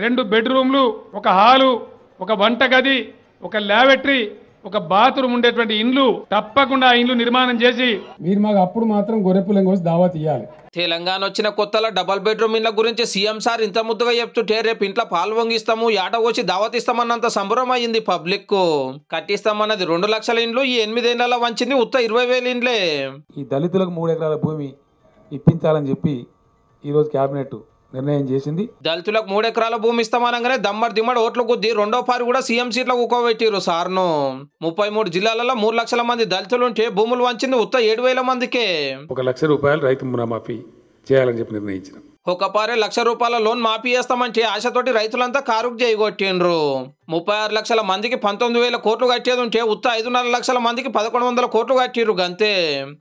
రెండు బెడ్రూమ్లు ఒక హాలు ఒక వంటగది ఒక ల్యాబెటరీ ఒక బాత్రూమ్ ఉండేటువంటి ఇండ్లు తప్పకుండా ఇండ్లు నిర్మాణం చేసి మీరు మాకు అప్పుడు మాత్రం గొరెపులం కోసం దావా తీయాలి తెలంగాణ వచ్చిన కొత్తలో డబల్ బెడ్రూమ్ ఇండ్ల గురించి సీఎం సార్ ఇంత ముద్దుగా చెప్తుంటే రేపు ఇంట్లో పాలు వంగిస్తాము ఏట వచ్చి దావతిస్తామన్నంత సంబరం అయింది పబ్లిక్ కు కట్టిస్తామన్నది రెండు లక్షల ఇండ్లు ఈ ఎనిమిది ఎనిమిదేళ్లలో వంచింది ఉత్త ఇరవై వేలు ఇండ్లే ఈ దళితులకు మూడు ఎకరాల భూమి ఇప్పించాలని చెప్పి ఈరోజు క్యాబినెట్ నిర్ణయం చేసింది దళితులకు మూడెకరాల భూమి ఇస్తామనగానే దమ్మర్ దిమ్మడి ఓట్లు కొద్ది రెండో పారి కూడా సీఎం సీట్లకు ఒక్కోబెట్టిరు సార్ను ముప్పై మూడు జిల్లాలలో మూడు లక్షల మంది దళితులుంటే భూములు వంచింది ఉత్త ఏడు వేల మందికే ఒక లక్ష రూపాయలు రైతు మునామాఫీ చేయాలని చెప్పి నిర్ణయించిన ఒక పారే లక్ష రూపాయల లోన్ మాఫీ చేస్తామంటే ఆశతోటి రైతులంతా కారుకు చేయగొట్టిండ్రు ముప్పై ఆరు లక్షల మందికి పంతొమ్మిది వేల కోట్లు కట్టేది ఉంటే ఉత్త ఐదున్నర లక్షల మందికి పదకొండు వందల కోట్లు కట్టిరు గంతే